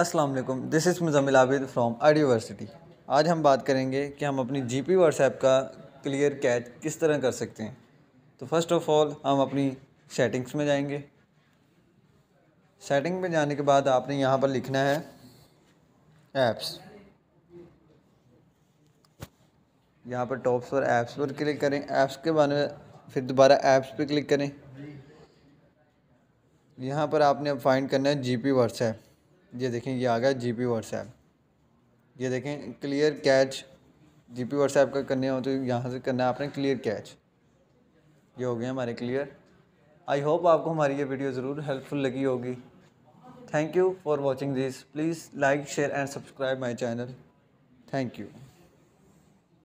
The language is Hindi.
Aslam this is Muzammil Abid from idiversity आज हम बात करेंगे कि हम अपनी जी पी व्हाट्सएप का क्लियर कैच किस तरह कर सकते हैं तो फर्स्ट ऑफ ऑल हम अपनी सेटिंग्स में जाएंगे सेटिंग में जाने के बाद आपने यहाँ पर लिखना है ऐप्स यहाँ पर टॉप्स पर ऐप्स पर क्लिक करें ऐप्स के बारे में फिर दोबारा ऐप्स पर क्लिक करें यहाँ पर आपने फाइंड करना है जी पी व्हाट्सएप ये देखें ये आ गया जी पी व्हाट्सएप ये देखें clear cache G B WhatsApp का करने हो तो यहाँ से करना है आपने क्लियर कैच ये हो गए हमारे क्लियर आई होप आपको हमारी ये वीडियो ज़रूर हेल्पफुल लगी होगी thank you for watching this please like share and subscribe my channel thank you